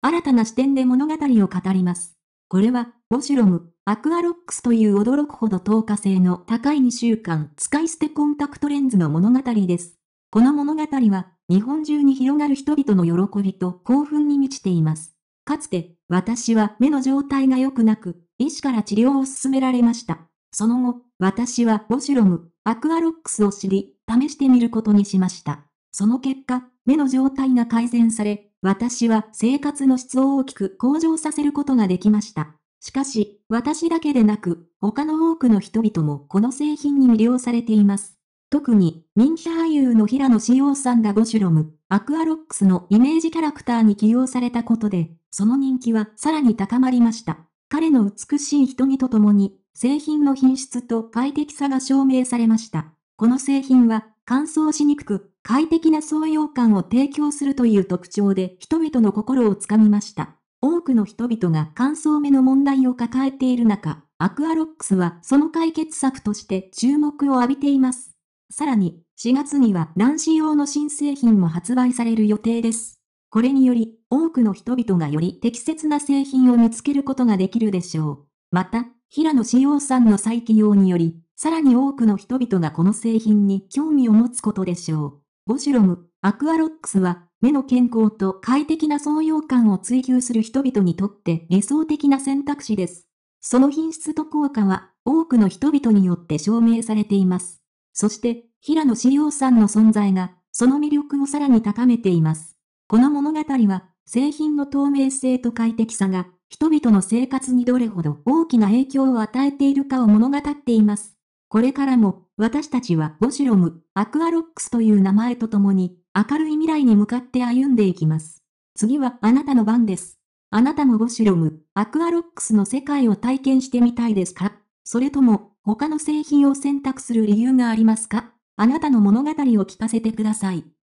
新たな視点で物語を語ります。これは、ウォシュロム、アクアロックスという驚くほど透過性の高い2週間使い捨てコンタクトレンズの物語です。この物語は、日本中に広がる人々の喜びと興奮に満ちています。かつて、私は目の状態が良くなく、医師から治療を勧められました。その後、私はウォシュロム、アクアロックスを知り、試してみることにしました。その結果、目の状態が改善され、私は生活の質を大きく向上させることができました。しかし、私だけでなく、他の多くの人々もこの製品に魅了されています。特に、人気俳優の平野紫耀さんがゴシュロム、アクアロックスのイメージキャラクターに起用されたことで、その人気はさらに高まりました。彼の美しい瞳とともに、製品の品質と快適さが証明されました。この製品は、乾燥しにくく、快適な創用感を提供するという特徴で人々の心をつかみました。多くの人々が乾燥目の問題を抱えている中、アクアロックスはその解決策として注目を浴びています。さらに、4月には卵子用の新製品も発売される予定です。これにより、多くの人々がより適切な製品を見つけることができるでしょう。また、平野志陽さんの再起用により、さらに多くの人々がこの製品に興味を持つことでしょう。ボシュロム、アクアロックスは、目の健康と快適な創用感を追求する人々にとって理想的な選択肢です。その品質と効果は、多くの人々によって証明されています。そして、平野志陽さんの存在が、その魅力をさらに高めています。この物語は、製品の透明性と快適さが、人々の生活にどれほど大きな影響を与えているかを物語っています。これからも、私たちはボシロム、アクアロックスという名前とともに、明るい未来に向かって歩んでいきます。次はあなたの番です。あなたもボシロム、アクアロックスの世界を体験してみたいですかそれとも、他の製品を選択する理由がありますかあなたの物語を聞かせてください。